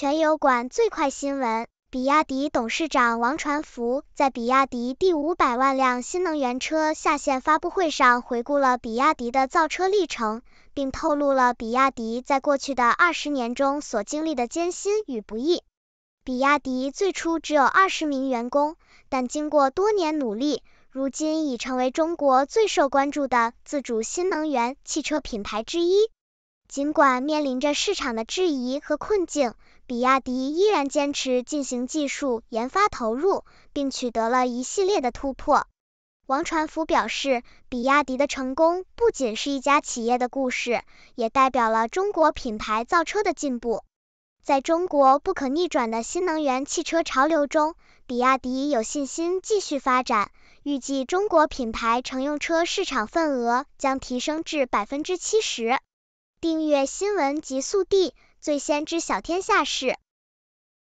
全油管最快新闻：比亚迪董事长王传福在比亚迪第五百万辆新能源车下线发布会上，回顾了比亚迪的造车历程，并透露了比亚迪在过去的二十年中所经历的艰辛与不易。比亚迪最初只有二十名员工，但经过多年努力，如今已成为中国最受关注的自主新能源汽车品牌之一。尽管面临着市场的质疑和困境，比亚迪依然坚持进行技术研发投入，并取得了一系列的突破。王传福表示，比亚迪的成功不仅是一家企业的故事，也代表了中国品牌造车的进步。在中国不可逆转的新能源汽车潮流中，比亚迪有信心继续发展，预计中国品牌乘用车市场份额将提升至百分之七十。订阅新闻极速递，最先知晓天下事。